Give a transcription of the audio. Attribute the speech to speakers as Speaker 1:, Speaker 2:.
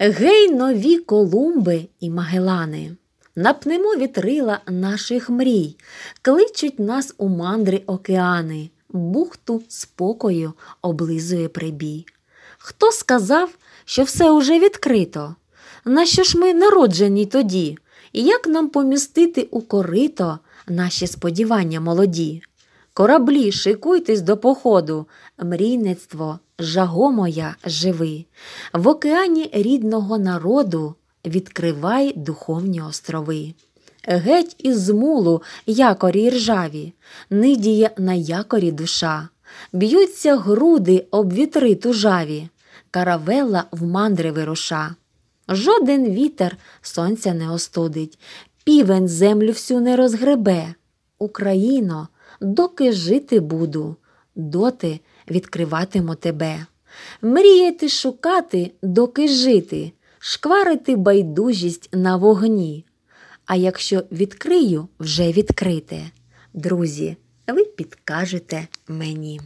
Speaker 1: Гей нові колумби і магелани. Напнемо вітрила наших мрій, кличуть нас у мандри океани, бухту спокою облизує прибій. Хто сказав, що все уже відкрито? На що ж ми народжені тоді? І як нам помістити у корито наші сподівання молоді? Кораблі, шикуйтесь до походу, мрійництво, жаго моя, живи. В океані рідного народу відкривай духовні острови. Геть із мулу якорі ржаві, нидіє на якорі душа, б'ються груди об вітри тужаві, каравела в мандри вируша. Жоден вітер сонця не остудить, півень землю всю не розгребе. Україно, доки жити буду, доти відкриватиму тебе. Мріяти шукати, доки жити, шкварити байдужість на вогні. А якщо відкрию, вже відкрите. Друзі, ви підкажете мені.